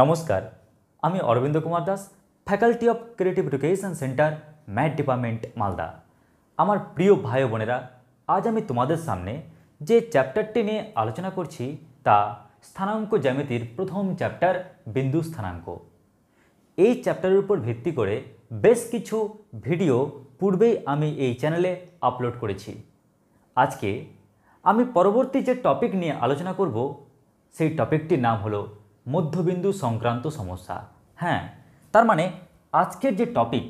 নমস্কার আমি Arabinda Kumar Das faculty of creative education centre math department Malda আমার প্রিয় ভাই বোনেরা আজ আমি তোমাদের সামনে যে চ্যাপ্টারটি নিয়ে আলোচনা করছি তা স্থানাঙ্ক জ্যামিতির প্রথম চ্যাপ্টার বিন্দু স্থানাঙ্ক এই চ্যাপ্টারের উপর ভিত্তি করে বেশ কিছু ভিডিও পূর্বেই আমি এই চ্যানেলে আপলোড করেছি আজকে আমি পরবর্তী যে টপিক নিয়ে আলোচনা করব সেই টপিকটির নাম হলো মধ্যবিন্দু সংক্রান্ত সমস্যা হ্যাঁ তার মানে আজকের যে টপিক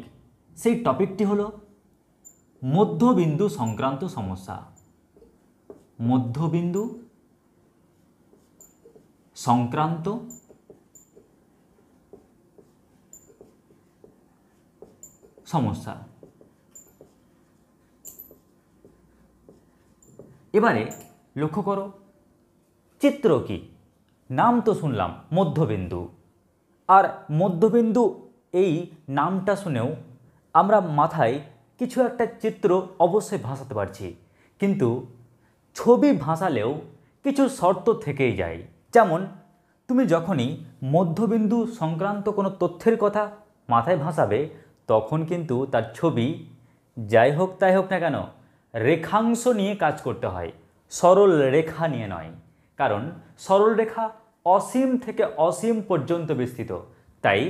সেই টপিকটি হলো মধ্যবিন্দু সংক্রান্ত সমস্যা মধ্যবিন্দু সংক্রান্ত সমস্যা এবারে লক্ষ্য করো চিত্র কী নাম তো শুনলাম মধ্যবিন্দু আর মধ্যবিন্দু এই নামটা শুনেও আমরা মাথায় কিছু একটা চিত্র অবশ্যই ভাসাতে পারছি কিন্তু ছবি ভাসালেও কিছু শর্ত থেকেই যায় যেমন তুমি যখনই মধ্যবিন্দু সংক্রান্ত কোনো তথ্যের কথা মাথায় ভাসাবে তখন কিন্তু তার ছবি যাই হোক তাই হোক না কেন রেখাংশ নিয়ে কাজ করতে হয় সরল রেখা নিয়ে নয় কারণ সরল রেখা অসীম থেকে অসীম পর্যন্ত বিস্তৃত তাই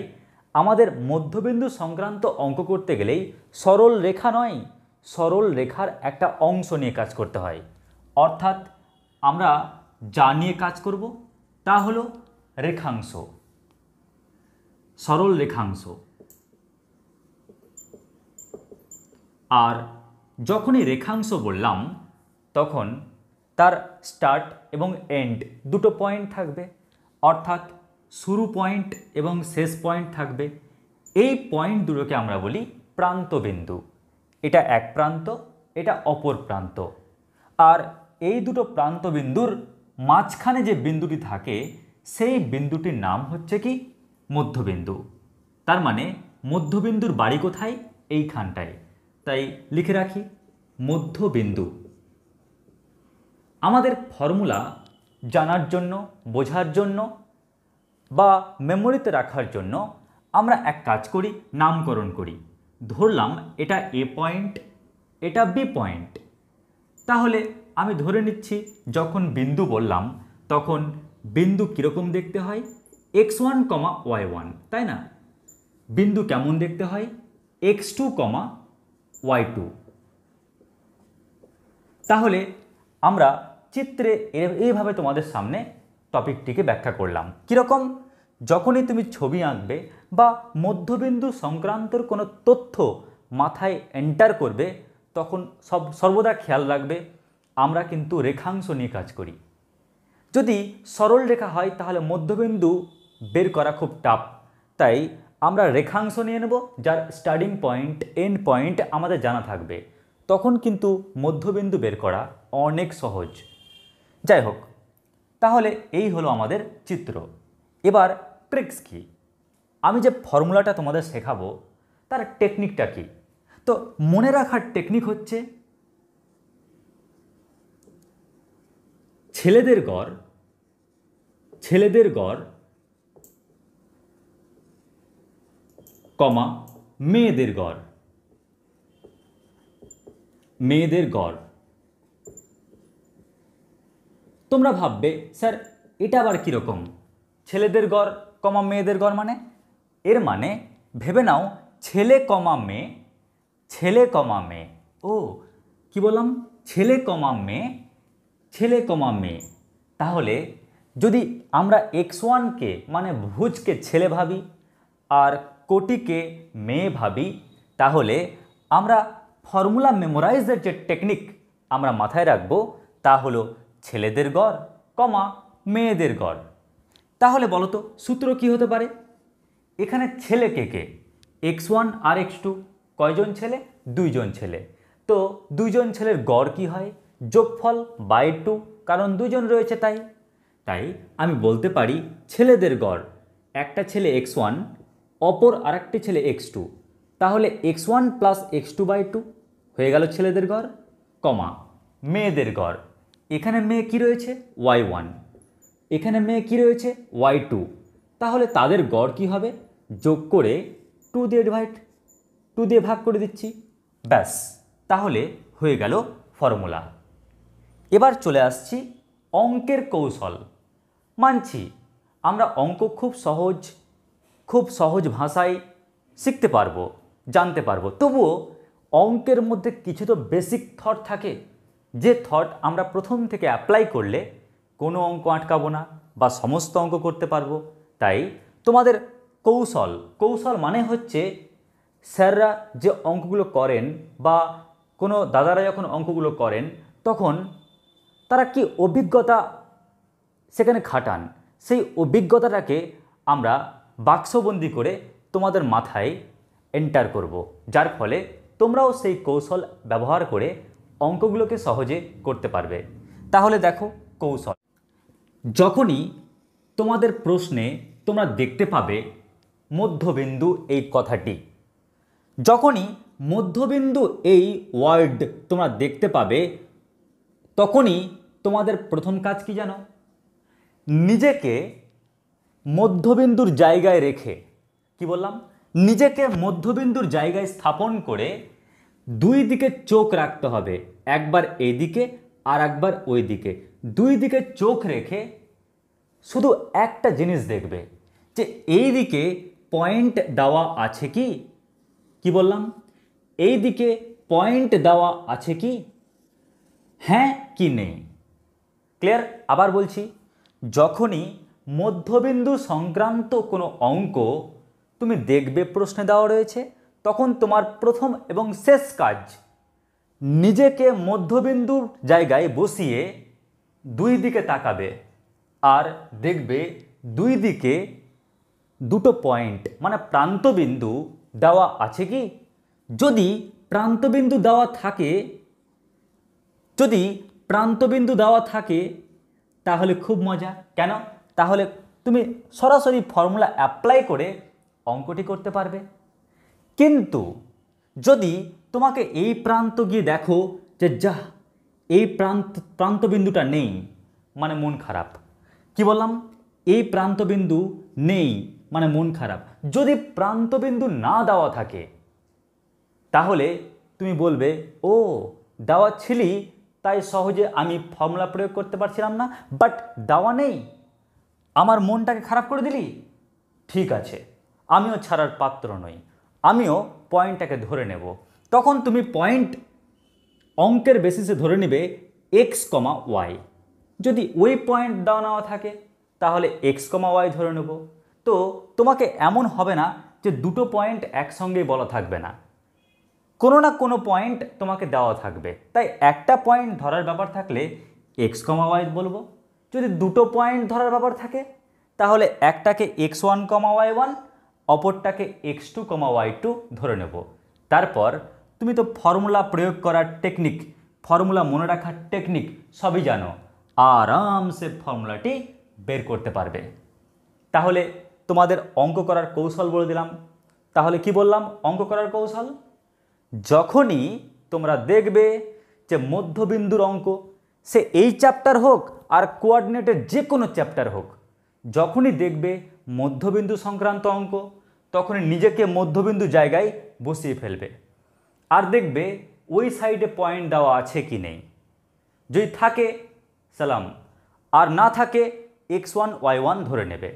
আমাদের মধ্যবিন্দু সংক্রান্ত অঙ্ক করতে গেলেই সরল রেখা নয় সরল রেখার একটা অংশ নিয়ে কাজ করতে হয় অর্থাৎ আমরা যা নিয়ে কাজ করব তা হল রেখাংশ সরল রেখাংশ আর যখনই রেখাংশ বললাম তখন তার স্টার্ট এবং এন্ড দুটো পয়েন্ট থাকবে অর্থাৎ শুরু পয়েন্ট এবং শেষ পয়েন্ট থাকবে এই পয়েন্ট দুটোকে আমরা বলি প্রান্তবিন্দু এটা এক প্রান্ত এটা অপর প্রান্ত আর এই দুটো প্রান্তবিন্দুর মাঝখানে যে বিন্দুটি থাকে সেই বিন্দুটির নাম হচ্ছে কি মধ্যবিন্দু তার মানে মধ্যবিন্দুর বাড়ি কোথায় এইখানটায় তাই লিখে রাখি মধ্যবিন্দু আমাদের ফর্মুলা জানার জন্য বোঝার জন্য বা মেমোরিতে রাখার জন্য আমরা এক কাজ করি নামকরণ করি ধরলাম এটা এ পয়েন্ট এটা বি পয়েন্ট তাহলে আমি ধরে নিচ্ছি যখন বিন্দু বললাম তখন বিন্দু কীরকম দেখতে হয় x one comma y one তাই না বিন্দু কেমন দেখতে হয় x two comma y two তাহলে আমরা চিত্রে এইভাবে তোমাদের সামনে টপিকটিকে ব্যাখ্যা করলাম কীরকম যখনই তুমি ছবি আঁকবে বা মধ্যবিন্দু সংক্রান্তর কোনো তথ্য মাথায় এন্টার করবে তখন সব সর্বদা খেয়াল রাখবে আমরা কিন্তু রেখাংশ নিয়ে কাজ করি যদি সরল রেখা হয় তাহলে মধ্যবিন্দু বের করা খুব টাফ তাই আমরা রেখাংশ নিয়ে নেব যার স্টার্টিং পয়েন্ট এন্ড পয়েন্ট আমাদের জানা থাকবে তখন কিন্তু মধ্যবিন্দু বের করা অনেক সহজ যাই হোক তাহলে এই হলো আমাদের চিত্র এবার ট্রিক্স কি আমি যে ফর্মুলাটা তোমাদের শেখাবো তার টেকনিকটা কি তো মনে রাখার টেকনিক হচ্ছে ছেলেদের গড় ছেলেদের গড় কমা মেয়েদের গড় মেয়েদের গড় তোমরা ভাববে স্যার এটা আবার কীরকম ছেলেদের গড় কমা মেয়েদের গড় মানে এর মানে ভেবে নাও ছেলে কমা মেয়ে ছেলে কমা মেয়ে ও কি বললাম ছেলে কমা মেয়ে ছেলে কমা মেয়ে তাহলে যদি আমরা এক্স ওয়ানকে মানে ভুজকে ছেলে ভাবি আর কোটিকে মেয়ে ভাবি তাহলে আমরা ফর্মুলা মেমোরাইজের যে টেকনিক আমরা মাথায় রাখবো তা হলো ছেলেদের গড় কমা মেয়েদের গড় তাহলে বলতো সূত্র কি হতে পারে এখানে ছেলে কে কে এক্স ওয়ান আর এক্স টু কয়জন ছেলে দুইজন ছেলে তো দুইজন ছেলের গড় কি হয় যোগফল বাই টু কারণ দুজন রয়েছে তাই তাই আমি বলতে পারি ছেলেদের গড় একটা ছেলে এক্স ওয়ান অপর আরেকটি ছেলে এক্স টু তাহলে x one plus x two by two হয়ে গেল ছেলেদের গড় কমা মেয়েদের গড় এখানে মেয়ে কি রয়েছে ওয়াই ওয়ান এখানে মেয়ে কি রয়েছে ওয়াই টু তাহলে তাদের গড় কি হবে যোগ করে টু দিয়ে ডিভাইড টু দিয়ে ভাগ করে দিচ্ছি ব্যাস তাহলে হয়ে গেল ফর্মুলা এবার চলে আসছি অঙ্কের কৌশল মানছি আমরা অঙ্ক খুব সহজ খুব সহজ ভাষায় শিখতে পারবো জানতে পারবো তবুও অঙ্কের মধ্যে কিছু তো বেসিক থট থাকে যে থট আমরা প্রথম থেকে অ্যাপ্লাই করলে কোনো অঙ্ক আটকাবো না বা সমস্ত অঙ্ক করতে পারবো তাই তোমাদের কৌশল কৌশল মানে হচ্ছে স্যাররা যে অঙ্কগুলো করেন বা কোনো দাদারা যখন অঙ্কগুলো করেন তখন তারা কি অভিজ্ঞতা সেখানে খাটান সেই অভিজ্ঞতাটাকে আমরা বাক্সবন্দি করে তোমাদের মাথায় এন্টার করব যার ফলে তোমরাও সেই কৌশল ব্যবহার করে অঙ্কগুলোকে সহজে করতে পারবে তাহলে দেখো কৌশল যখনই তোমাদের প্রশ্নে তোমরা দেখতে পাবে মধ্যবিন্দু এই কথাটি যখনই মধ্যবিন্দু এই ওয়ার্ড তোমরা দেখতে পাবে তখনই তোমাদের প্রথম কাজ কি জানো নিজেকে মধ্যবিন্দুর জায়গায় রেখে কি বললাম নিজেকে মধ্যবিন্দুর জায়গায় স্থাপন করে দুই দিকে চোখ রাখতে হবে একবার এদিকে আর একবার ওই দিকে দুই দিকে চোখ রেখে শুধু একটা জিনিস দেখবে যে এই দিকে পয়েন্ট দেওয়া আছে কি কি বললাম এই দিকে পয়েন্ট দেওয়া আছে কি হ্যাঁ কি নেই ক্লিয়ার আবার বলছি যখনই মধ্যবিন্দু সংক্রান্ত কোনো অঙ্ক তুমি দেখবে প্রশ্নে দেওয়া রয়েছে তখন তোমার প্রথম এবং শেষ কাজ নিজেকে মধ্যবিন্দুর জায়গায় বসিয়ে দুই দিকে তাকাবে আর দেখবে দুই দিকে দুটো পয়েন্ট মানে প্রান্তবিন্দু দেওয়া আছে কি যদি প্রান্তবিন্দু দেওয়া থাকে যদি প্রান্তবিন্দু দেওয়া থাকে তাহলে খুব মজা কেন তাহলে তুমি সরাসরি ফর্মুলা অ্যাপ্লাই করে অঙ্কটি করতে পারবে কিন্তু যদি তোমাকে এই প্রান্ত গিয়ে দেখো যে যা এই প্রান্ত প্রান্তবিন্দুটা নেই মানে মন খারাপ কি বললাম এই প্রান্তবিন্দু নেই মানে মন খারাপ যদি প্রান্তবিন্দু না দেওয়া থাকে তাহলে তুমি বলবে ও দেওয়া ছিলি তাই সহজে আমি ফর্মুলা প্রয়োগ করতে পারছিলাম না বাট দেওয়া নেই আমার মনটাকে খারাপ করে দিলি ঠিক আছে আমিও ছাড়ার পাত্র নই আমিও পয়েন্টটাকে ধরে নেব তখন তুমি পয়েন্ট অঙ্কের বেসিসে ধরে নেবে এক্স কমা ওয়াই যদি ওই পয়েন্ট দেওয়া নেওয়া থাকে তাহলে এক্স কমা ওয়াই ধরে নেব তো তোমাকে এমন হবে না যে দুটো পয়েন্ট একসঙ্গেই বলা থাকবে না কোনো না কোনো পয়েন্ট তোমাকে দেওয়া থাকবে তাই একটা পয়েন্ট ধরার ব্যাপার থাকলে এক্স কমা ওয়াই বলবো যদি দুটো পয়েন্ট ধরার ব্যাপার থাকে তাহলে একটাকে x one comma y one অপরটাকে x two comma y two ধরে নেব তারপর তুমি তো ফর্মুলা প্রয়োগ করার টেকনিক ফর্মুলা মনে রাখার টেকনিক সবই জানো আরামসে ফর্মুলাটি বের করতে পারবে তাহলে তোমাদের অঙ্ক করার কৌশল বলে দিলাম তাহলে কি বললাম অঙ্ক করার কৌশল যখনই তোমরা দেখবে যে মধ্যবিন্দুর অঙ্ক সে এই চ্যাপ্টার হোক আর কোয়ার্ডিনেটের যে কোনো চ্যাপ্টার হোক যখনই দেখবে মধ্যবিন্দু সংক্রান্ত অঙ্ক তখনই নিজেকে মধ্যবিন্দু জায়গায় বসিয়ে ফেলবে আর দেখবে ওই সাইডে পয়েন্ট দেওয়া আছে কি নেই যদি থাকে সালাম আর না থাকে এক্স ওয়ান ওয়াই ওয়ান ধরে নেবে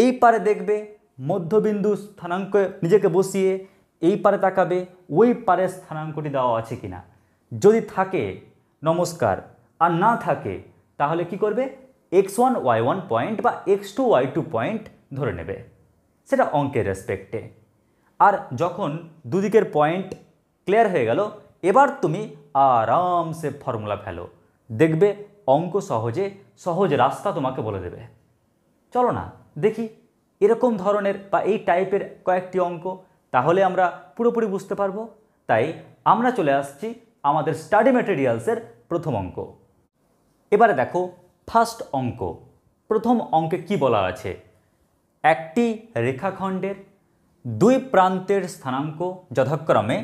এই পারে দেখবে মধ্যবিন্দু স্থানাঙ্ক নিজেকে বসিয়ে এই পারে তাকাবে ওই পারে স্থানাঙ্কটি দেওয়া আছে কি না যদি থাকে নমস্কার আর না থাকে তাহলে কি করবে x one y one point বা x two y two point ধরে নেবে সেটা অঙ্কের রেসপেক্টে আর যখন দুদিকের পয়েন্ট ক্লিয়ার হয়ে গেল এবার তুমি আরামসে ফর্মুলা ফেলো দেখবে অঙ্ক সহজে সহজ রাস্তা তোমাকে বলে দেবে চলো না দেখি এরকম ধরনের বা এই টাইপের কয়েকটি অঙ্ক তাহলে আমরা পুরোপুরি বুঝতে পারবো তাই আমরা চলে আসছি আমাদের স্টাডি ম্যাটেরিয়ালসের প্রথম অঙ্ক এবারে দেখো ফার্স্ট অঙ্ক প্রথম অঙ্কে কি বলা আছে একটি রেখাখণ্ডের দুই প্রান্তের স্থানাঙ্ক যথাক্রমে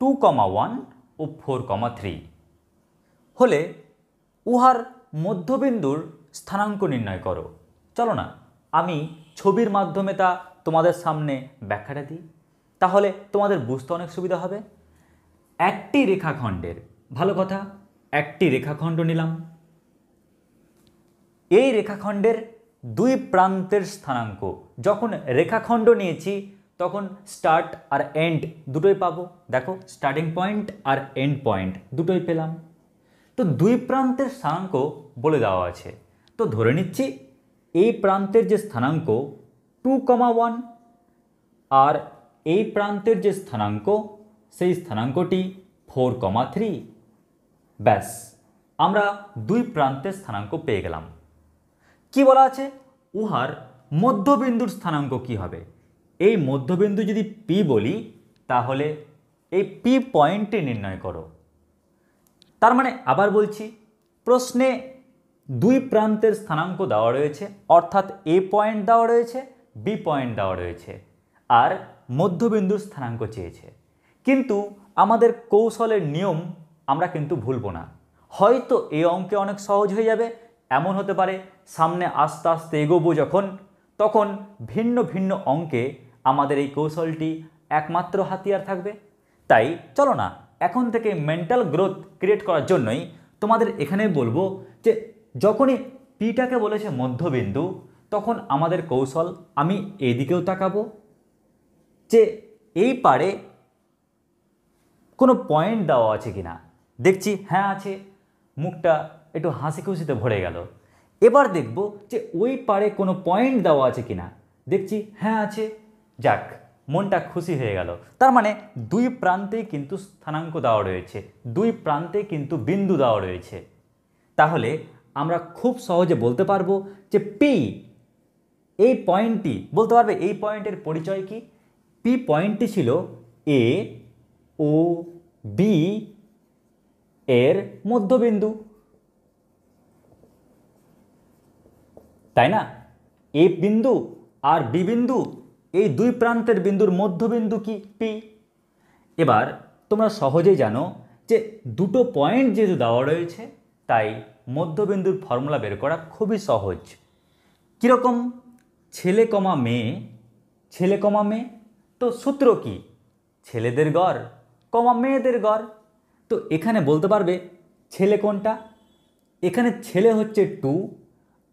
টু কমা ওয়ান ও ফোর কমা থ্রি হলে উহার মধ্যবিন্দুর স্থানাঙ্ক নির্ণয় করো চলো না আমি ছবির মাধ্যমে তা তোমাদের সামনে ব্যাখ্যাটা দিই তাহলে তোমাদের বুঝতে অনেক সুবিধা হবে একটি রেখাখণ্ডের ভালো কথা একটি রেখাখণ্ড নিলাম এই রেখাখণ্ডের দুই প্রান্তের স্থানাঙ্ক যখন রেখাখণ্ড নিয়েছি তখন স্টার্ট আর এন্ড দুটোই পাবো দেখো স্টার্টিং পয়েন্ট আর এন্ড পয়েন্ট দুটোই পেলাম তো দুই প্রান্তের স্থানাঙ্ক বলে দেওয়া আছে তো ধরে নিচ্ছি এই প্রান্তের যে স্থানাঙ্ক টু কমা ওয়ান আর এই প্রান্তের যে স্থানাঙ্ক সেই স্থানাঙ্কটি ফোর কমা থ্রি ব্যাস আমরা দুই প্রান্তের স্থানাঙ্ক পেয়ে গেলাম কি বলা আছে উহার মধ্যবিন্দুর স্থানাঙ্ক কি হবে এই মধ্যবিন্দু যদি পি বলি তাহলে এই পি পয়েন্টটি নির্ণয় করো তার মানে আবার বলছি প্রশ্নে দুই প্রান্তের স্থানাঙ্ক দেওয়া রয়েছে অর্থাৎ এ পয়েন্ট দেওয়া রয়েছে বি পয়েন্ট দেওয়া রয়েছে আর মধ্যবিন্দুর স্থানাঙ্ক চেয়েছে কিন্তু আমাদের কৌশলের নিয়ম আমরা কিন্তু ভুলব না হয়তো এ অঙ্কে অনেক সহজ হয়ে যাবে এমন হতে পারে সামনে আস্তে আস্তে এগোবো যখন তখন ভিন্ন ভিন্ন অঙ্কে আমাদের এই কৌশলটি একমাত্র হাতিয়ার থাকবে তাই চলো না এখন থেকে মেন্টাল গ্রোথ ক্রিয়েট করার জন্যই তোমাদের এখানে বলবো যে যখনই পিটাকে বলেছে মধ্যবিন্দু তখন আমাদের কৌশল আমি এদিকেও তাকাবো যে এই পারে কোনো পয়েন্ট দেওয়া আছে কি না দেখছি হ্যাঁ আছে মুখটা একটু হাসি খুশিতে ভরে গেল এবার দেখব যে ওই পারে কোনো পয়েন্ট দেওয়া আছে কি না দেখছি হ্যাঁ আছে যাক মনটা খুশি হয়ে গেল তার মানে দুই প্রান্তে কিন্তু স্থানাঙ্ক দেওয়া রয়েছে দুই প্রান্তে কিন্তু বিন্দু দেওয়া রয়েছে তাহলে আমরা খুব সহজে বলতে পারবো যে পি এই পয়েন্টটি বলতে পারবে এই পয়েন্টের পরিচয় কি পি পয়েন্টটি ছিল এ ও বি এর মধ্যবিন্দু তাই না এ বিন্দু আর বি বিন্দু এই দুই প্রান্তের বিন্দুর মধ্যবিন্দু কি পি এবার তোমরা সহজেই জানো যে দুটো পয়েন্ট যেহেতু দেওয়া রয়েছে তাই মধ্যবিন্দুর ফর্মুলা বের করা খুবই সহজ কীরকম ছেলে কমা মেয়ে ছেলে কমা মেয়ে তো সূত্র কি ছেলেদের গড় কমা মেয়েদের গড় তো এখানে বলতে পারবে ছেলে কোনটা এখানে ছেলে হচ্ছে টু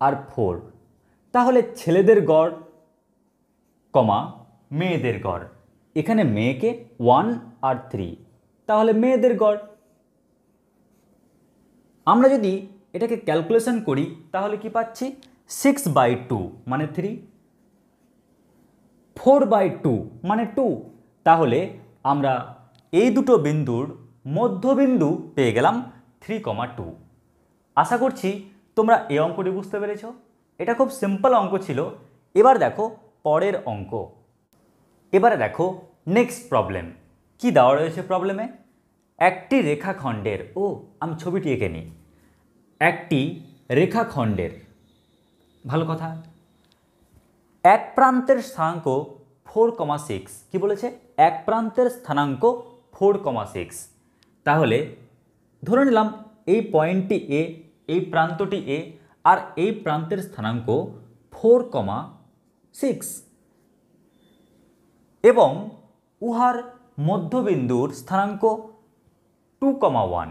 আর ফোর তাহলে ছেলেদের গড় কমা মেয়েদের গড় এখানে মেয়েকে ওয়ান আর থ্রি তাহলে মেয়েদের গড় আমরা যদি এটাকে ক্যালকুলেশন করি তাহলে কি পাচ্ছি সিক্স বাই টু মানে থ্রি ফোর বাই টু মানে টু তাহলে আমরা এই দুটো বিন্দুর মধ্যবিন্দু পেয়ে গেলাম থ্রি কমা টু আশা করছি তোমরা এই অঙ্কটি বুঝতে পেরেছ এটা খুব সিম্পল অঙ্ক ছিল এবার দেখো পরের অঙ্ক এবারে দেখো নেক্সট প্রবলেম কি দেওয়া রয়েছে প্রবলেমে একটি রেখাখণ্ডের ও আমি ছবিটি এঁকে নিই একটি রেখাখণ্ডের ভালো কথা এক প্রান্তের স্থানাঙ্ক ফোর কমা সিক্স কী বলেছে এক প্রান্তের স্থানাঙ্ক ফোর কমা সিক্স তাহলে ধরে নিলাম এই পয়েন্টটি এ এই প্রান্তটি এ আর এই প্রান্তের স্থানাঙ্ক ফোর কমা সিক্স এবং উহার মধ্যবিন্দুর স্থানাঙ্ক টু কমা ওয়ান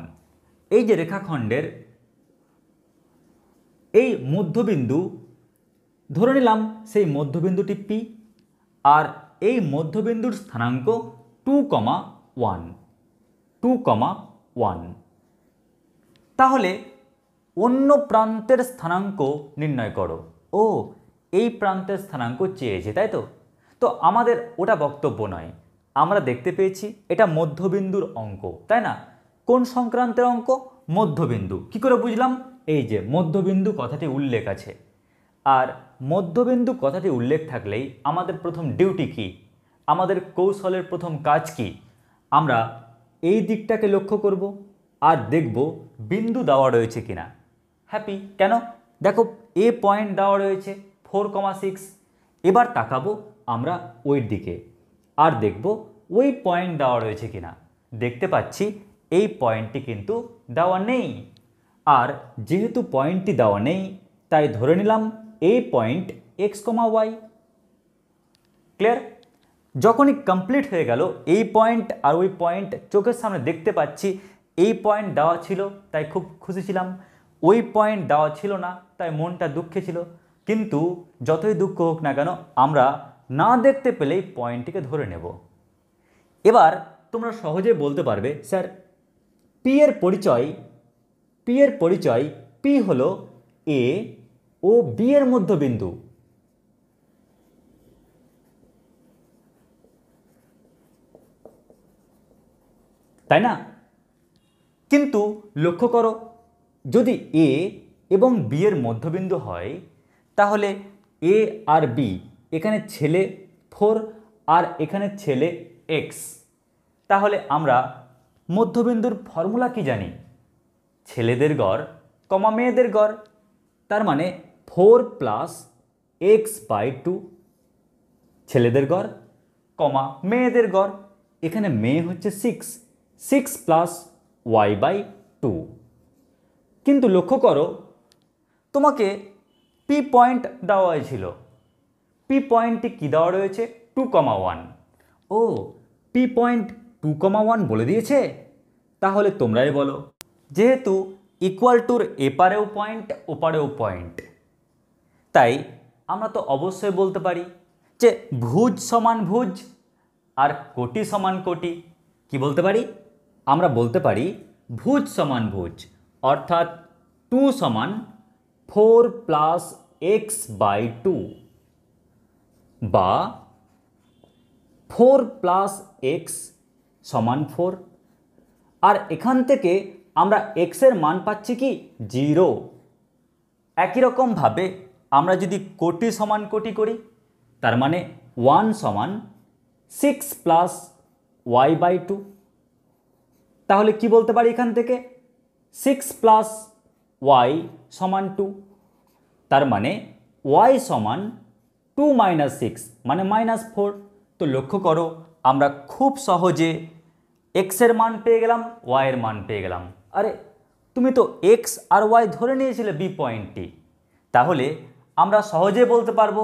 এই যে রেখাখণ্ডের এই মধ্যবিন্দু ধরে নিলাম সেই মধ্যবিন্দু পি আর এই মধ্যবিন্দুর স্থানাঙ্ক two comma one two comma one তাহলে অন্য প্রান্তের স্থানাঙ্ক নির্ণয় করো ও এই প্রান্তের স্থানাঙ্ক চেয়েছে তাই তো তো আমাদের ওটা বক্তব্য নয় আমরা দেখতে পেয়েছি এটা মধ্যবিন্দুর অঙ্ক তাই না কোন সংক্রান্তের অঙ্ক মধ্যবিন্দু কি করে বুঝলাম এই যে মধ্যবিন্দু কথাটি উল্লেখ আছে আর মধ্যবিন্দু কথাটি উল্লেখ থাকলেই আমাদের প্রথম ডিউটি কি আমাদের কৌশলের প্রথম কাজ কি আমরা এই দিকটাকে লক্ষ্য করব আর দেখব বিন্দু দেওয়া রয়েছে কিনা হ্যাপি কেন দেখো এ পয়েন্ট দেওয়া রয়েছে ফোর কমা সিক্স এবার তাকাবো আমরা ওইর দিকে আর দেখব ওই পয়েন্ট দেওয়া রয়েছে কিনা দেখতে পাচ্ছি এই পয়েন্টটি কিন্তু দেওয়া নেই আর যেহেতু পয়েন্টটি দেওয়া নেই তাই ধরে নিলাম এই point x comma y clear যখনই কমপ্লিট হয়ে গেল এই পয়েন্ট আর ওই পয়েন্ট চোখের সামনে দেখতে পাচ্ছি এই পয়েন্ট দেওয়া ছিল তাই খুব খুশি ছিলাম ওই পয়েন্ট দেওয়া ছিল না তাই মনটা দুঃখে ছিল কিন্তু যতই দুঃখ হোক না কেন আমরা না দেখতে পেলেই পয়েন্টটিকে ধরে নেব এবার তোমরা সহজে বলতে পারবে স্যার পি এর পরিচয় পি এর পরিচয় পি হলো এ ও বি এর মধ্যবিন্দু তাই না কিন্তু লক্ষ্য করো যদি এ এবং বি এর মধ্যবিন্দু হয় তাহলে এ আর বি এখানে ছেলে ফোর আর এখানে ছেলে এক্স তাহলে আমরা মধ্যবিন্দুর ফর্মুলা কি জানি ছেলেদের গড় কমা মেয়েদের গড় তার মানে four plus x by two ছেলেদের গড় কমা মেয়েদের গড় এখানে মেয়ে হচ্ছে six six plus y by two কিন্তু লক্ষ্য করো তোমাকে পি পয়েন্ট দেওয়া হয়েছিল পি পয়েন্টে কী দেওয়া রয়েছে টু কমা ওয়ান ও P point two comma one বলে দিয়েছে তাহলে তোমরাই বলো যেহেতু ইকুয়াল টুর এপারেও পয়েন্ট ওপারেও পয়েন্ট তাই আমরা তো অবশ্যই বলতে পারি যে ভুজ সমান ভুজ আর কোটি সমান কোটি কি বলতে পারি আমরা বলতে পারি ভুজ সমান ভুজ অর্থাৎ টু সমান four plus x by two বা ফোর প্লাস এক্স সমান ফোর আর এখান থেকে আমরা এক্সের মান পাচ্ছি কি জিরো একই রকমভাবে আমরা যদি কোটি সমান কোটি করি তার মানে ওয়ান সমান six plus y by two তাহলে কি বলতে পারি এখান থেকে সিক্স প্লাস ওয়াই সমান টু তার মানে ওয়াই সমান টু মাইনাস সিক্স মানে মাইনাস ফোর তো লক্ষ্য করো আমরা খুব সহজে এক্সের মান পেয়ে গেলাম ওয়াইয়ের মান পেয়ে গেলাম আরে তুমি তো এক্স আর ওয়াই ধরে নিয়েছিলে বি পয়েন্টটি তাহলে আমরা সহজে বলতে পারবো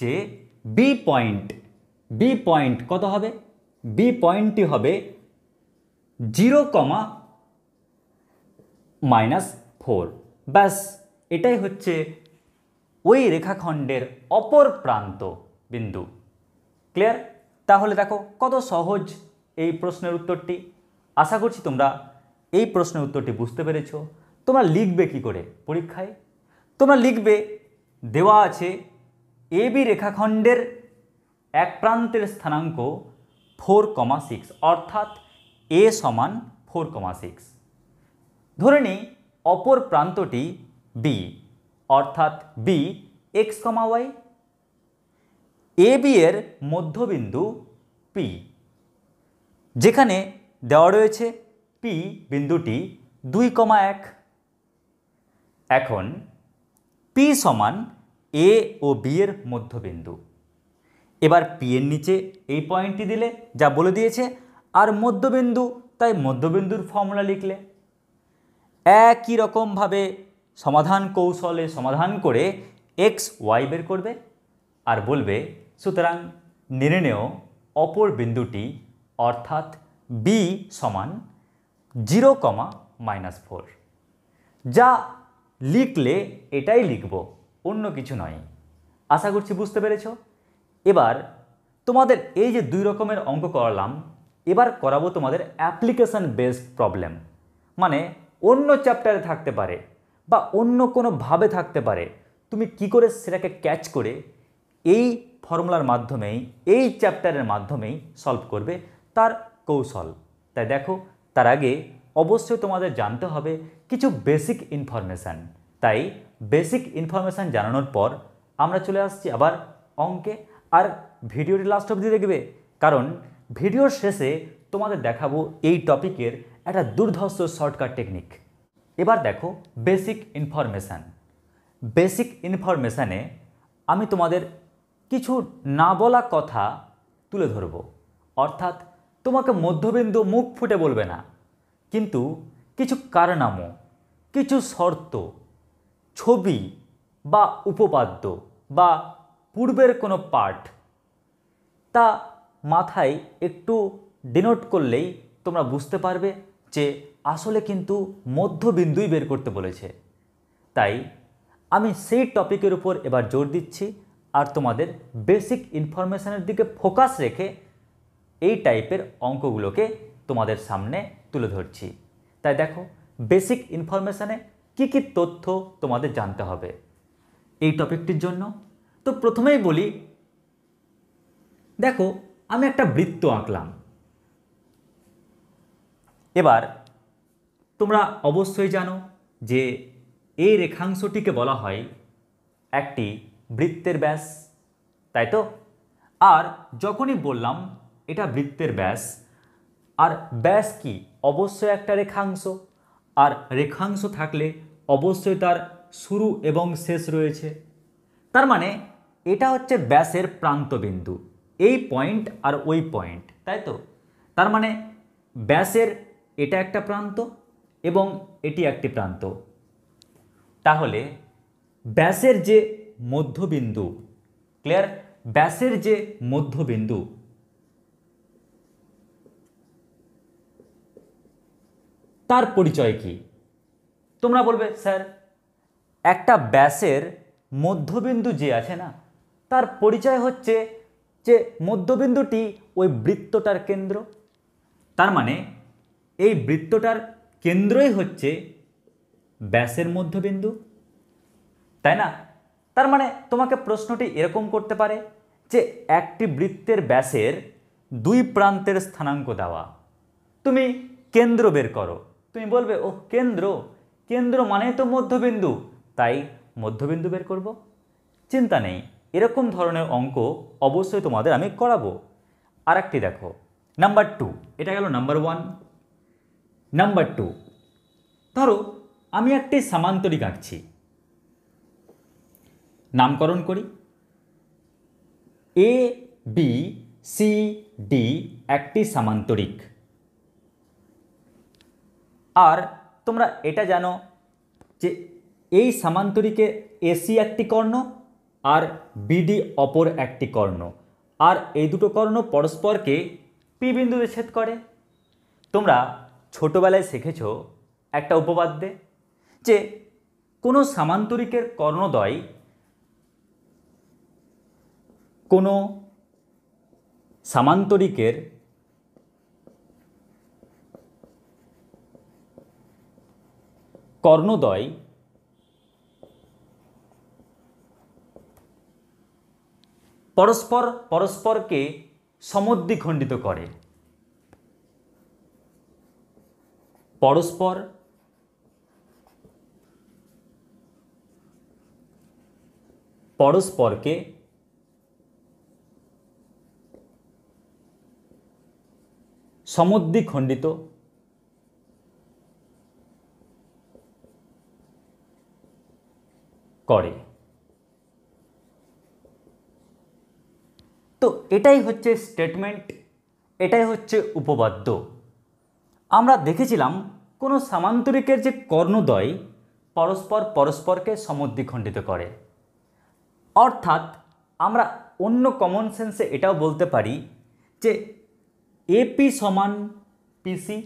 যে বি পয়েন্ট বি পয়েন্ট কত হবে বি পয়েন্টটি হবে জিরো কমা মাইনাস ফোর ব্যাস এটাই হচ্ছে ওই রেখাখণ্ডের অপর প্রান্ত বিন্দু ক্লিয়ার তাহলে দেখো কত সহজ এই প্রশ্নের উত্তরটি আশা করছি তোমরা এই প্রশ্নের উত্তরটি বুঝতে পেরেছ তোমরা লিখবে কি করে পরীক্ষায় তোমরা লিখবে দেওয়া আছে এ বি রেখাখণ্ডের এক প্রান্তের স্থানাঙ্ক ফোর কমা সিক্স অর্থাৎ এ সমান ফোর কমা সিক্স ধরে নিই অপর প্রান্তটি বি অর্থাৎ B x comma y A B এর মধ্যবিন্দু পি যেখানে দেওয়া রয়েছে পি বিন্দুটি দুই কমা এক এখন পি সমান এ ও বি এর মধ্যবিন্দু এবার পি এর নিচে এই পয়েন্টটি দিলে যা বলে দিয়েছে আর মধ্যবিন্দু তাই মধ্যবিন্দুর ফর্মুলা লিখলে একই রকমভাবে সমাধান কৌশলে সমাধান করে এক্স ওয়াই বের করবে আর বলবে সুতরাং নির্ণেয় অপর বিন্দুটি অর্থাৎ বি সমান জিরো কমা মাইনাস ফোর যা লিখলে এটাই লিখব অন্য কিছু নয় আশা করছি বুঝতে পেরেছ এবার তোমাদের এই যে দুই রকমের অঙ্ক করালাম এবার করাবো তোমাদের অ্যাপ্লিকেশান বেসড প্রবলেম মানে অন্য চ্যাপ্টারে থাকতে পারে বা অন্য কোনোভাবে থাকতে পারে তুমি কি করে সেটাকে ক্যাচ করে এই ফর্মুলার মাধ্যমেই এই চ্যাপ্টারের মাধ্যমেই সলভ করবে তার কৌশল তাই দেখো তার আগে অবশ্যই তোমাদের জানতে হবে কিছু বেসিক ইনফরমেশান তাই বেসিক ইনফরমেশান জানানোর পর আমরা চলে আসছি আবার অঙ্কে আর ভিডিওটি লাস্ট অবধি দেখবে কারণ ভিডিওর শেষে তোমাদের দেখাবো এই টপিকের একটা দুর্ধর্ষ শর্টকাট টেকনিক এবার দেখো বেসিক ইনফরমেশান বেসিক ইনফরমেশানে আমি তোমাদের কিছু না বলা কথা তুলে ধরব অর্থাৎ তোমাকে মধ্যবিন্দু মুখ ফুটে বলবে না কিন্তু কিছু কারনামো কিছু শর্ত ছবি বা উপপাদ্য বা পূর্বের কোনো পাঠ তা মাথায় একটু ডিনোট করলেই তোমরা বুঝতে পারবে যে আসলে কিন্তু মধ্যবিন্দুই বের করতে বলেছে তাই আমি সেই টপিকের উপর এবার জোর দিচ্ছি আর তোমাদের বেসিক ইনফরমেশানের দিকে ফোকাস রেখে এই টাইপের অঙ্কগুলোকে তোমাদের সামনে তুলে ধরছি তাই দেখো বেসিক ইনফরমেশানে কি কি তথ্য তোমাদের জানতে হবে এই টপিকটির জন্য তো প্রথমেই বলি দেখো আমি একটা বৃত্ত আঁকলাম এবার তোমরা অবশ্যই জানো যে এই রেখাংশটিকে বলা হয় একটি বৃত্তের ব্যাস তাই তো আর যখনই বললাম এটা বৃত্তের ব্যাস আর ব্যাস কি অবশ্যই একটা রেখাংশ আর রেখাংশ থাকলে অবশ্যই তার শুরু এবং শেষ রয়েছে তার মানে এটা হচ্ছে ব্যাসের প্রান্তবিন্দু এই পয়েন্ট আর ওই পয়েন্ট তাই তো তার মানে ব্যাসের এটা একটা প্রান্ত এবং এটি একটি প্রান্ত তাহলে ব্যাসের যে মধ্যবিন্দু ক্লিয়ার ব্যাসের যে মধ্যবিন্দু তার পরিচয় কি তোমরা বলবে স্যার একটা ব্যাসের মধ্যবিন্দু যে আছে না তার পরিচয় হচ্ছে যে মধ্যবিন্দুটি ওই বৃত্তটার কেন্দ্র তার মানে এই বৃত্তটার কেন্দ্রই হচ্ছে ব্যাসের মধ্যবিন্দু তাই না তার মানে তোমাকে প্রশ্নটি এরকম করতে পারে যে একটি বৃত্তের ব্যাসের দুই প্রান্তের স্থানাঙ্ক দেওয়া তুমি কেন্দ্র বের করো তুমি বলবে ও কেন্দ্র কেন্দ্র মানেই তো মধ্যবিন্দু তাই মধ্যবিন্দু বের করব চিন্তা নেই এরকম ধরনের অঙ্ক অবশ্যই তোমাদের আমি করাবো আর একটি দেখো নাম্বার টু এটা গেল নাম্বার ওয়ান নাম্বার টু ধরো আমি একটি সামান্তরিক আঁকছি নামকরণ করি এ বি সি ডি একটি সামান্তরিক আর তোমরা এটা জানো যে এই সামান্তরিকে এসি একটি কর্ণ আর বিডি অপর একটি কর্ণ আর এই দুটো কর্ণ পরস্পরকে পি বিন্দুতে ছেদ করে তোমরা ছোটোবেলায় শিখেছ একটা উপপাদ্যে যে কোনো সামান্তরিকের কর্ণদয় কোনো সামান্তরিকের কর্ণদয় পরস্পর পরস্পরকে সমদ্বিখণ্ডিত করে পরস্পর পরস্পরকে খণ্ডিত করে তো এটাই হচ্ছে স্টেটমেন্ট এটাই হচ্ছে উপবাদ্য আমরা দেখেছিলাম কোনো সামান্তরিকের যে কর্ণদ্বয় পরস্পর পরস্পরকে সমদ্বিখণ্ডিত করে অর্থাৎ আমরা অন্য কমন সেন্সে এটাও বলতে পারি যে এপি সমান পিসি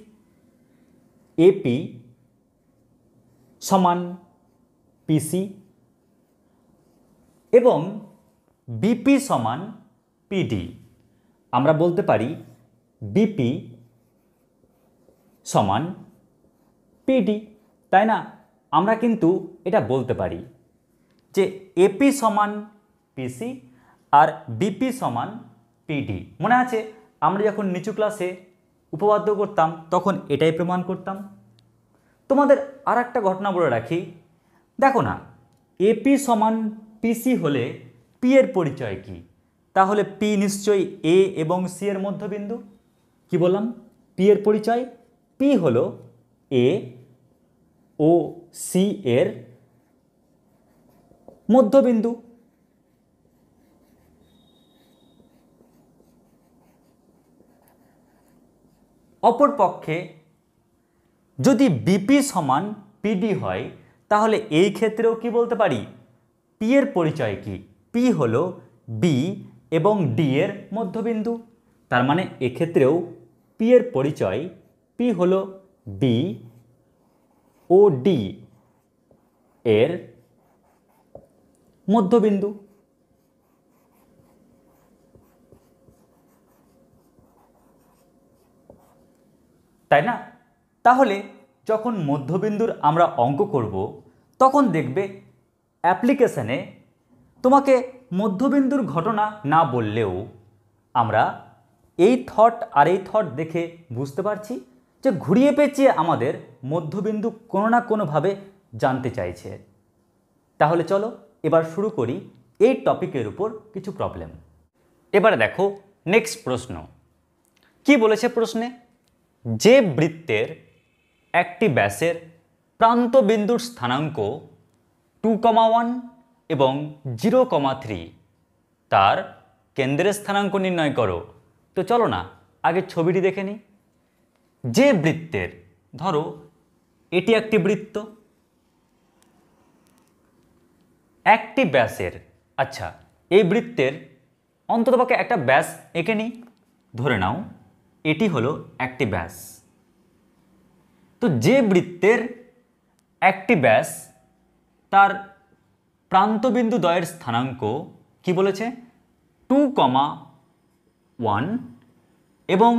এপি সমান পিসি এবং বিপি সমান পিডি আমরা বলতে পারি বিপি সমান পিডি তাই না আমরা কিন্তু এটা বলতে পারি যে এপি সমান পিসি আর বিপি সমান পিডি মনে আছে আমরা যখন নিচু ক্লাসে উপপাদ্য করতাম তখন এটাই প্রমাণ করতাম তোমাদের আর একটা ঘটনা বলে রাখি দেখো না এপি সমান পিসি হলে পি এর পরিচয় কি তাহলে পি নিশ্চয়ই এ এবং সি এর মধ্যবিন্দু কি বললাম পি এর পরিচয় পি হল এ ও সি এর মধ্যবিন্দু অপরপক্ষে যদি বিপি সমান পিডি হয় তাহলে এই ক্ষেত্রেও কি বলতে পারি পি এর পরিচয় কি পি হল বি এবং ডি এর মধ্যবিন্দু তার মানে এক্ষেত্রেও পি এর পরিচয় পি হলো বি ও ডি এর মধ্যবিন্দু তাই না তাহলে যখন মধ্যবিন্দুর আমরা অঙ্ক করব তখন দেখবে অ্যাপ্লিকেশানে তোমাকে মধ্যবিন্দুর ঘটনা না বললেও আমরা এই থট আর এই থট দেখে বুঝতে পারছি যে ঘুরিয়ে পেঁচিয়ে আমাদের মধ্যবিন্দু কোনো না কোনোভাবে জানতে চাইছে তাহলে চলো এবার শুরু করি এই টপিকের উপর কিছু প্রবলেম এবার দেখো নেক্সট প্রশ্ন কি বলেছে প্রশ্নে যে বৃত্তের একটি ব্যাসের প্রান্তবিন্দুর স্থানাঙ্ক টু কমা ওয়ান এবং জিরো কমা থ্রি তার কেন্দ্রের স্থানাঙ্ক নির্ণয় করো তো চলো না আগে ছবিটি দেখে নিই যে বৃত্তের ধরো এটি একটি বৃত্ত একটি ব্যাসের আচ্ছা এই বৃত্তের অন্ততপক্ষে একটা ব্যাস এঁকে নিই ধরে নাও এটি হলো একটি ব্যাস তো যে বৃত্তের একটি ব্যাস তার প্রান্তবিন্দু দয়ের স্থানাঙ্ক কি বলেছে টু কমা ওয়ান এবং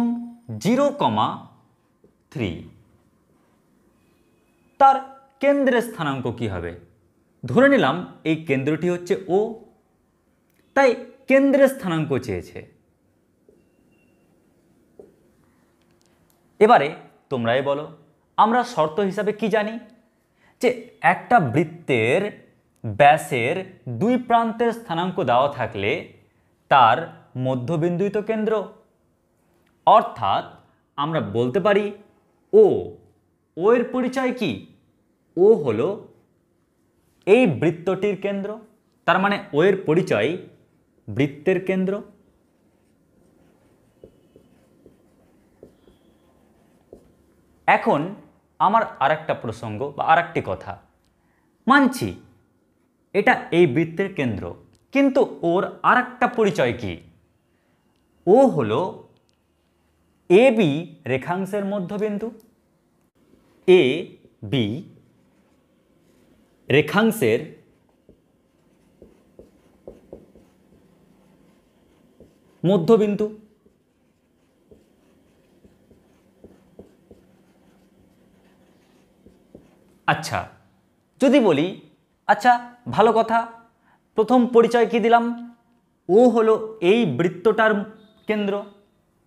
জিরো কমা থ্রি তার কেন্দ্রের স্থানাঙ্ক কি হবে ধরে নিলাম এই কেন্দ্রটি হচ্ছে ও তাই কেন্দ্রের স্থানাঙ্ক চেয়েছে এবারে তোমরাই বলো আমরা শর্ত হিসাবে কি জানি যে একটা বৃত্তের ব্যাসের দুই প্রান্তের স্থানাঙ্ক দেওয়া থাকলে তার মধ্যবিন্দুই তো কেন্দ্র অর্থাৎ আমরা বলতে পারি ও ও এর পরিচয় কি ও হলো এই বৃত্তটির কেন্দ্র তার মানে ও এর পরিচয় বৃত্তের কেন্দ্র এখন আমার একটা প্রসঙ্গ বা আরেকটি কথা মানছি এটা এই বৃত্তের কেন্দ্র কিন্তু ওর আরেকটা পরিচয় কি ও হলো এ বি রেখাংশের মধ্যবিন্দু এ বি রেখাংশের মধ্যবিন্দু আচ্ছা যদি বলি আচ্ছা ভালো কথা প্রথম পরিচয় কি দিলাম ও হলো এই বৃত্তটার কেন্দ্র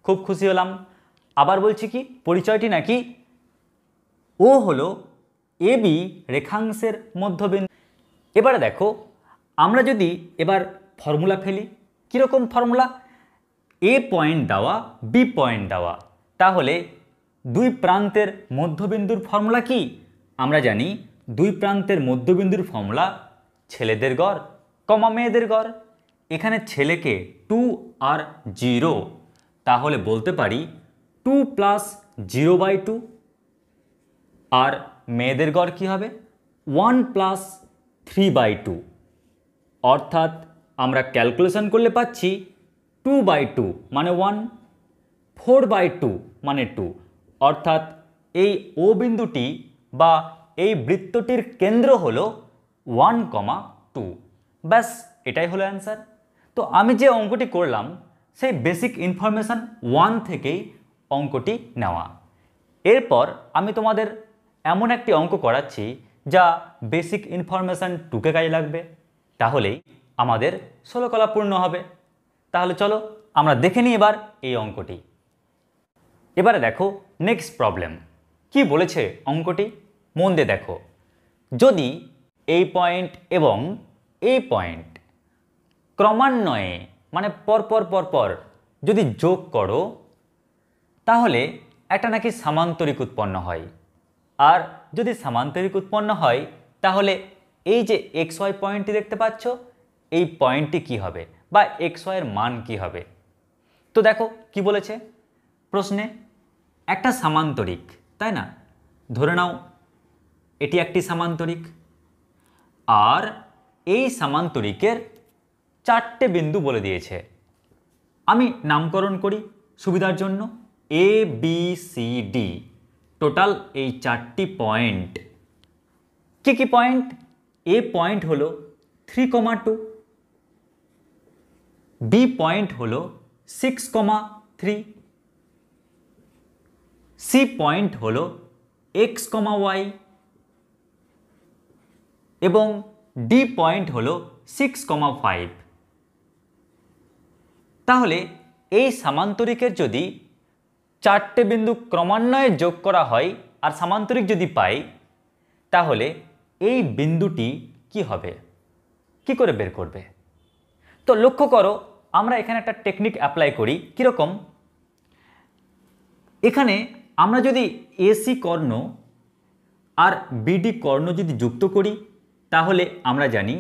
খুব খুশি হলাম আবার বলছি কি পরিচয়টি নাকি ও হলো এ বি রেখাংশের মধ্যবিন্দু এবারে দেখো আমরা যদি এবার ফর্মুলা ফেলি কীরকম ফর্মুলা এ পয়েন্ট দেওয়া বি পয়েন্ট দেওয়া তাহলে দুই প্রান্তের মধ্যবিন্দুর ফর্মুলা কি আমরা জানি দুই প্রান্তের মধ্যবিন্দুর ফর্মুলা ছেলেদের গড় কমা মেয়েদের গড় এখানে ছেলেকে টু আর জিরো তাহলে বলতে পারি two plus zero by two আর মেয়েদের গড় কী হবে one plus three by two অর্থাৎ আমরা ক্যালকুলেশন করলে পাচ্ছি টু বাই টু মানে ওয়ান ফোর বাই টু মানে টু অর্থাৎ এই ও বিন্দুটি বা এই বৃত্তটির কেন্দ্র হল ওয়ান কমা টু ব্যাস এটাই হলো অ্যান্সার তো আমি যে অঙ্কটি করলাম সেই বেসিক ইনফরমেশান ওয়ান থেকেই অঙ্কটি নেওয়া এরপর আমি তোমাদের এমন একটি অঙ্ক করাচ্ছি যা বেসিক ইনফরমেশান টুকে কাজে লাগবে তাহলেই আমাদের ষোলোকলা পূর্ণ হবে তাহলে চলো আমরা দেখে নিই এবার এই অঙ্কটি এবারে দেখো নেক্সট প্রবলেম কি বলেছে অঙ্কটি মন দিয়ে দেখো যদি এই পয়েন্ট এবং এই পয়েন্ট ক্রমান্বয়ে মানে পরপর পরপর যদি যোগ করো তাহলে একটা নাকি সামান্তরিক উৎপন্ন হয় আর যদি সামান্তরিক উৎপন্ন হয় তাহলে এই যে এক্স ওয়াই পয়েন্টটি দেখতে পাচ্ছ এই পয়েন্টটি কি হবে বা এক্স ওয়াইয়ের মান কি হবে তো দেখো কি বলেছে প্রশ্নে একটা সামান্তরিক তাই না ধরে নাও এটি একটি সামান্তরিক আর এই সামান্তরিকের চারটে বিন্দু বলে দিয়েছে আমি নামকরণ করি সুবিধার জন্য A B C D total এই চারটি পয়েন্ট কি কি পয়েন্ট এ পয়েন্ট হলো three comma two B point হলো six comma three C point হলো এক্স কমা ওয়াই এবং ডি পয়েন্ট হলো সিক্স কমা ফাইভ তাহলে এই সামান্তরিকের যদি চারটে বিন্দু ক্রমান্বয়ে যোগ করা হয় আর সামান্তরিক যদি পাই তাহলে এই বিন্দুটি কি হবে কি করে বের করবে তো লক্ষ্য করো আমরা এখানে একটা টেকনিক অ্যাপ্লাই করি কীরকম এখানে আমরা যদি এসি কর্ণ আর বিডি কর্ণ যদি যুক্ত করি তাহলে আমরা জানি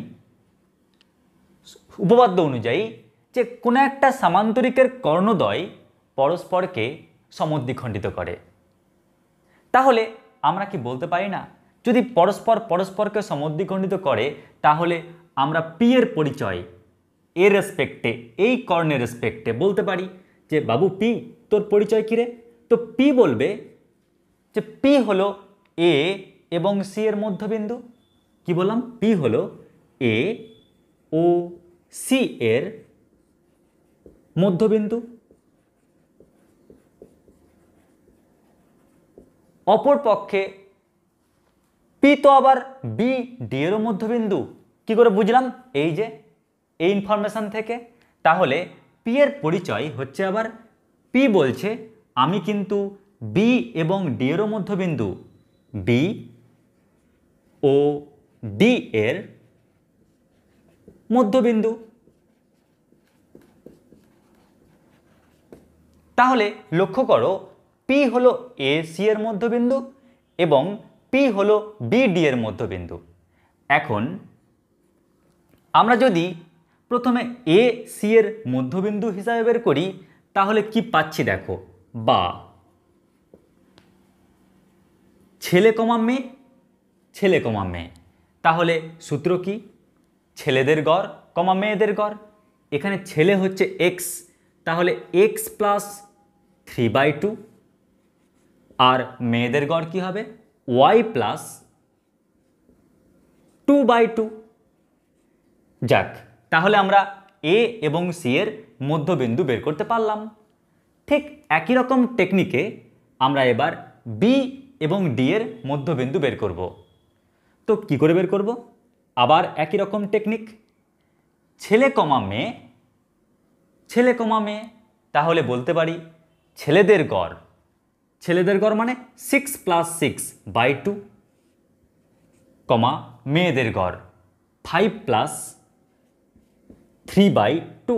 উপপাদ্য অনুযায়ী যে কোনো একটা সামান্তরিকের কর্ণদ্বয় পরস্পরকে সমদ্বিখণ্ডিত করে তাহলে আমরা কি বলতে পারি না যদি পরস্পর পরস্পরকে সমদ্বিখণ্ডিত করে তাহলে আমরা পি এর পরিচয় এর রেসপেক্টে এই কর্ণের রেসপেক্টে বলতে পারি যে বাবু পি তোর পরিচয় কিরে তো পি বলবে যে পি হলো এ এবং সি এর মধ্যবিন্দু কি বললাম পি হলো এ ও সি এর মধ্যবিন্দু অপরপক্ষে পি তো আবার বি ডি এরও মধ্যবিন্দু কি করে বুঝলাম এই যে এই ইনফরমেশান থেকে তাহলে পি এর পরিচয় হচ্ছে আবার পি বলছে আমি কিন্তু বি এবং ডি এরও মধ্যবিন্দু বি ও ডি এর মধ্যবিন্দু তাহলে লক্ষ্য করো পি হলো এ সি এর মধ্যবিন্দু এবং পি হলো ডি এর মধ্যবিন্দু এখন আমরা যদি প্রথমে এ সি এর মধ্যবিন্দু হিসাবে বের করি তাহলে কি পাচ্ছি দেখো বা ছেলে কমা মেয়ে ছেলে কমা মেয়ে তাহলে সূত্র কি ছেলেদের গড় কমা মেয়েদের গড় এখানে ছেলে হচ্ছে এক্স তাহলে x plus three by two আর মেয়েদের গড় কী হবে y plus two by two যাক তাহলে আমরা এ এবং সি এর মধ্যবিন্দু বের করতে পারলাম ঠিক একই রকম টেকনিকে আমরা এবার বি এবং ডি এর মধ্যবিন্দু বের করব তো কি করে বের করব আবার একই রকম টেকনিক ছেলে কমা মেয়ে ছেলে কমা মেয়ে তাহলে বলতে পারি ছেলেদের গড় ছেলেদের গড় মানে six plus six by two comma মেয়েদের গড় five plus three by two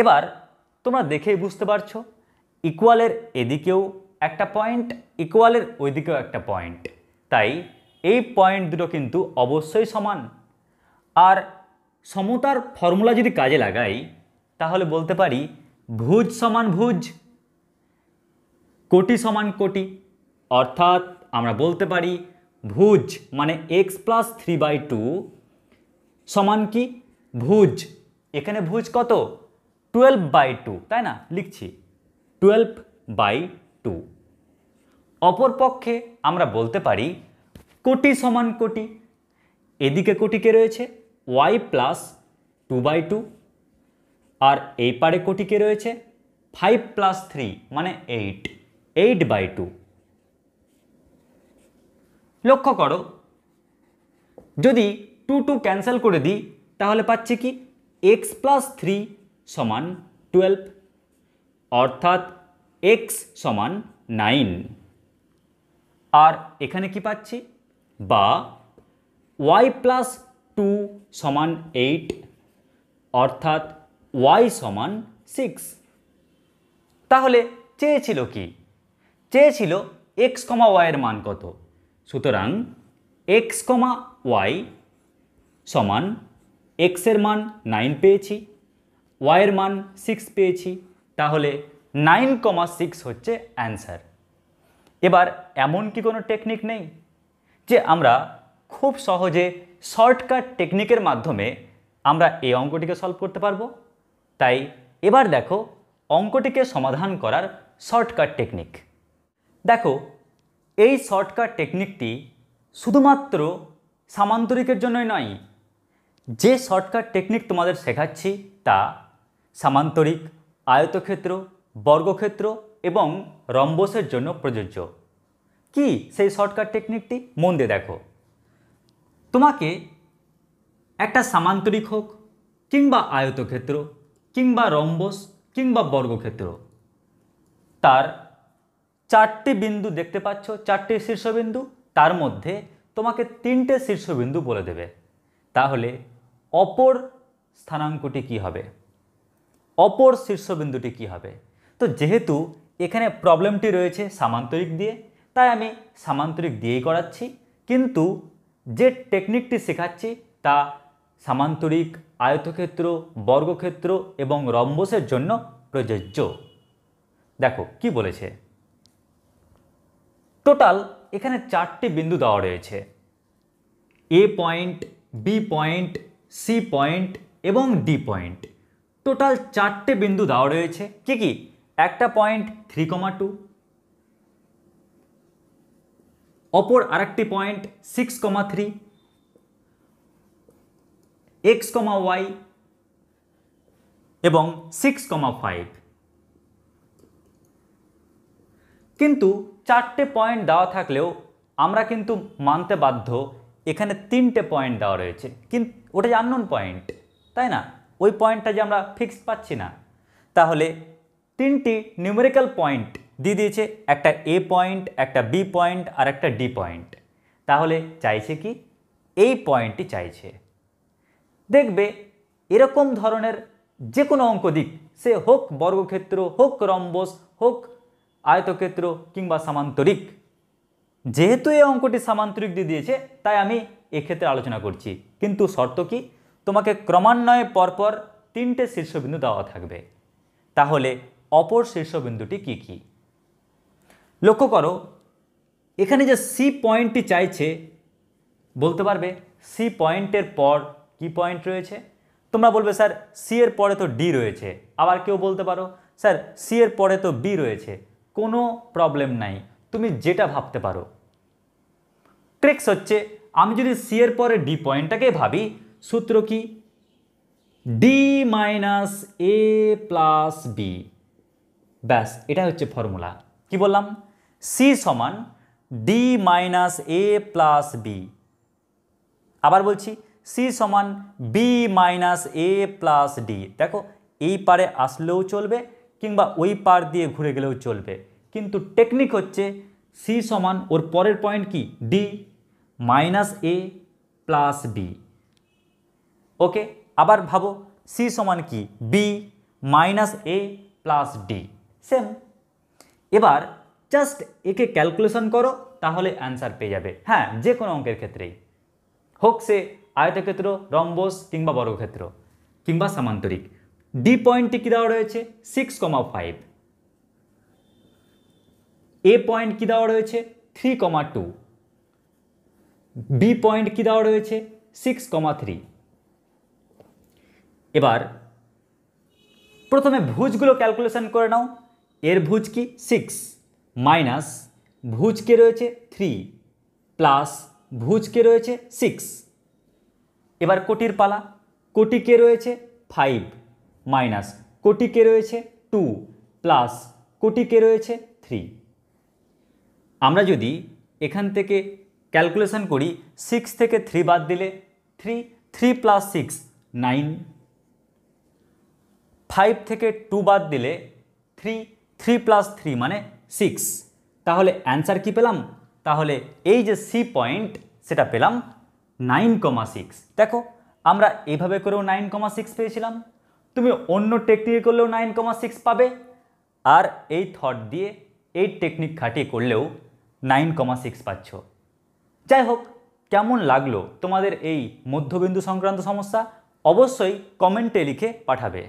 এবার তোমরা দেখেই বুঝতে পারছো ইকুয়ালের এদিকেও একটা পয়েন্ট ইকুয়ালের ওইদিকেও একটা পয়েন্ট তাই এই পয়েন্ট দুটো কিন্তু অবশ্যই সমান আর সমতার ফর্মুলা যদি কাজে লাগাই তাহলে বলতে পারি ভুজ সমান ভুজ কোটি সমান কোটি অর্থাৎ আমরা বলতে পারি ভুজ মানে x plus three by two সমান কি ভুজ এখানে ভুজ কত টুয়েলভ বাই টু তাই না লিখছি টুয়েলভ বাই টু অপরপক্ষে আমরা বলতে পারি কোটি সমান কোটি এদিকে কোটিকে রয়েছে y plus two by two আর এই পারে কোটিকে রয়েছে ফাইভ প্লাস থ্রি মানে এইট এইট বাই টু লক্ষ্য করো যদি টু টু ক্যান্সেল করে দিই তাহলে পাচ্ছি কি এক্স প্লাস থ্রি সমান টুয়েলভ অর্থাৎ এক্স সমান নাইন আর এখানে কি পাচ্ছি বা ওয়াই প্লাস টু সমান এইট অর্থাৎ ওয়াই সমান সিক্স তাহলে চেয়েছিল কি চেয়েছিল এক্স কমা ওয়াইয়ের মান কত সুতরাং এক্স কমা ওয়াই সমান এক্সের মান নাইন পেয়েছি ওয়াইয়ের মান সিক্স পেয়েছি তাহলে নাইন কমা সিক্স হচ্ছে অ্যান্সার এবার এমন কি কোনো টেকনিক নেই যে আমরা খুব সহজে শর্টকাট টেকনিকের মাধ্যমে আমরা এই অঙ্কটিকে সলভ করতে পারবো তাই এবার দেখো অঙ্কটিকে সমাধান করার শর্টকাট টেকনিক দেখো এই শর্টকাট টেকনিকটি শুধুমাত্র সামান্তরিকের জন্যই নয় যে শর্টকাট টেকনিক তোমাদের শেখাচ্ছি তা সামান্তরিক আয়তক্ষেত্র বর্গক্ষেত্র এবং রম্বসের জন্য প্রযোজ্য কি সেই শর্টকাট টেকনিকটি মন দিয়ে দেখো তোমাকে একটা সামান্তরিক হোক কিংবা আয়তক্ষেত্র কিংবা রম্বস কিংবা বর্গক্ষেত্র তার চারটি বিন্দু দেখতে পাচ্ছ চারটি শীর্ষবিন্দু তার মধ্যে তোমাকে তিনটে শীর্ষবিন্দু বলে দেবে তাহলে অপর স্থানাঙ্কটি কি হবে অপর শীর্ষবিন্দুটি কি হবে তো যেহেতু এখানে প্রবলেমটি রয়েছে সামান্তরিক দিয়ে তাই আমি সামান্তরিক দিয়েই করাচ্ছি কিন্তু যে টেকনিকটি শেখাচ্ছি তা সামান্তরিক আয়তক্ষেত্র বর্গক্ষেত্র এবং রম্বসের জন্য প্রযোজ্য দেখো কি বলেছে টোটাল এখানে চারটি বিন্দু দেওয়া রয়েছে A point B point C point এবং ডি পয়েন্ট টোটাল চারটে বিন্দু দেওয়া রয়েছে কি কি একটা পয়েন্ট থ্রি কমা টু অপর আরেকটি point six comma three x comma y এবং সিক্স কমা ফাইভ কিন্তু চারটে পয়েন্ট দেওয়া থাকলেও আমরা কিন্তু মানতে বাধ্য এখানে তিনটে পয়েন্ট দেওয়া রয়েছে কিন্তু ওটা জানুন পয়েন্ট তাই না ওই পয়েন্টটা যে আমরা ফিক্সড পাচ্ছি না তাহলে তিনটি নিউমেরিক্যাল পয়েন্ট দিয়ে দিয়েছে একটা এ পয়েন্ট একটা বি পয়েন্ট আর একটা ডি পয়েন্ট তাহলে চাইছে কি এই পয়েন্টটি চাইছে দেখবে এরকম ধরনের যে কোনো অঙ্ক দিক সে হোক বর্গক্ষেত্র হোক রম্বস হোক আয়তক্ষেত্র কিংবা সামান্তরিক যেহেতু এই অঙ্কটি সামান্তরিক দিয়ে দিয়েছে তাই আমি এক্ষেত্রে আলোচনা করছি কিন্তু শর্ত কি তোমাকে ক্রমান্বয়ে পরপর তিনটে শীর্ষবিন্দু দেওয়া থাকবে তাহলে অপর শীর্ষবিন্দুটি কি কি লক্ষ্য করো এখানে যে সি পয়েন্টটি চাইছে বলতে পারবে সি পয়েন্টের পর কি পয়েন্ট রয়েছে তোমরা বলবে স্যার সি এর পরে তো ডি রয়েছে আবার কেউ বলতে পারো স্যার সি এর পরে তো বি রয়েছে কোনো প্রবলেম নাই তুমি যেটা ভাবতে পারো ট্রেক্স হচ্ছে আমি যদি সি এর পরে ডি পয়েন্টটাকে ভাবি সূত্র কি D minus A plus B ব্যাস এটা হচ্ছে ফর্মুলা কি বললাম সি সমান D minus A plus B আবার বলছি সি সমান B minus A plus D দেখো এই পারে আসলেও চলবে কিংবা ওই পার দিয়ে ঘুরে গেলেও চলবে কিন্তু টেকনিক হচ্ছে সি সমান ওর পরের পয়েন্ট কি D minus A plus B okay আবার ভাবো সি সমান কি B minus A plus D same এবার জাস্ট একে ক্যালকুলেশন করো তাহলে অ্যান্সার পেয়ে যাবে হ্যাঁ যে কোনো অঙ্কের ক্ষেত্রেই হোক সে আয়তক্ষেত্র রম্বস কিংবা বর্গক্ষেত্র কিংবা সামান্তরিক ডি পয়েন্টটি কী দেওয়া রয়েছে six comma five A point কী দেওয়া রয়েছে three comma two B point কী দেওয়া রয়েছে সিক্স কমা থ্রি এবার প্রথমে ভুজগুলো ক্যালকুলেশন করে নাও এর ভুজ কি সিক্স মাইনাস ভুজকে রয়েছে থ্রি প্লাস ভুজকে রয়েছে সিক্স এবার কোটির পালা কোটিকে রয়েছে ফাইভ মাইনাস কোটিকে রয়েছে টু প্লাস কোটিকে রয়েছে থ্রি আমরা যদি এখান থেকে ক্যালকুলেশন করি সিক্স থেকে থ্রি বাদ দিলে three three plus six nine five থেকে টু বাদ দিলে থ্রি থ্রি প্লাস থ্রি মানে সিক্স তাহলে অ্যান্সার কি পেলাম তাহলে এই যে সি পয়েন্ট সেটা পেলাম নাইন কমা সিক্স দেখো আমরা এভাবে করেও নাইন কমা সিক্স পেয়েছিলাম তুমি অন্য টেকনিক করলেও নাইন কমা সিক্স পাবে আর এই থট দিয়ে এই টেকনিক খাটিয়ে করলেও নাইন কমা সিক্স পাচ্ছ যাই হোক কেমন লাগলো তোমাদের এই মধ্যবিন্দু সংক্রান্ত সমস্যা অবশ্যই কমেন্টে লিখে পাঠাবে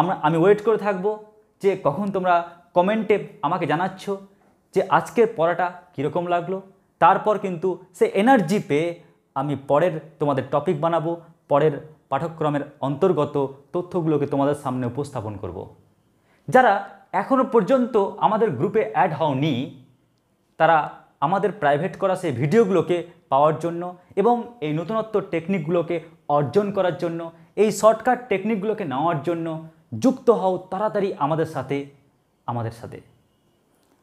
আমরা আমি ওয়েট করে থাকব যে কখন তোমরা কমেন্টে আমাকে জানাচ্ছ যে আজকের পড়াটা কীরকম লাগলো তারপর কিন্তু সে এনার্জি পেয়ে আমি পরের তোমাদের টপিক বানাবো পরের পাঠক্রমের অন্তর্গত তথ্যগুলোকে তোমাদের সামনে উপস্থাপন করব। যারা এখনও পর্যন্ত আমাদের গ্রুপে অ্যাড হওনি তারা আমাদের প্রাইভেট করা সেই ভিডিওগুলোকে পাওয়ার জন্য এবং এই নতুনত্ব টেকনিকগুলোকে অর্জন করার জন্য এই শর্টকাট টেকনিকগুলোকে নেওয়ার জন্য যুক্ত হও তাড়াতাড়ি আমাদের সাথে আমাদের সাথে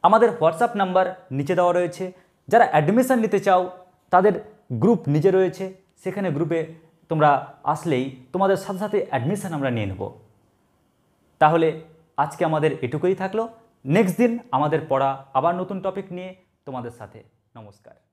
আমাদের হোয়াটসঅ্যাপ নাম্বার নিচে দেওয়া রয়েছে যারা অ্যাডমিশান নিতে চাও তাদের গ্রুপ নিজে রয়েছে সেখানে গ্রুপে তোমরা আসলেই তোমাদের সাথে সাথে অ্যাডমিশান আমরা নিয়ে নেব তাহলে আজকে আমাদের এটুকুই থাকলো নেক্সট দিন আমাদের পড়া আবার নতুন টপিক নিয়ে তোমাদের সাথে নমস্কার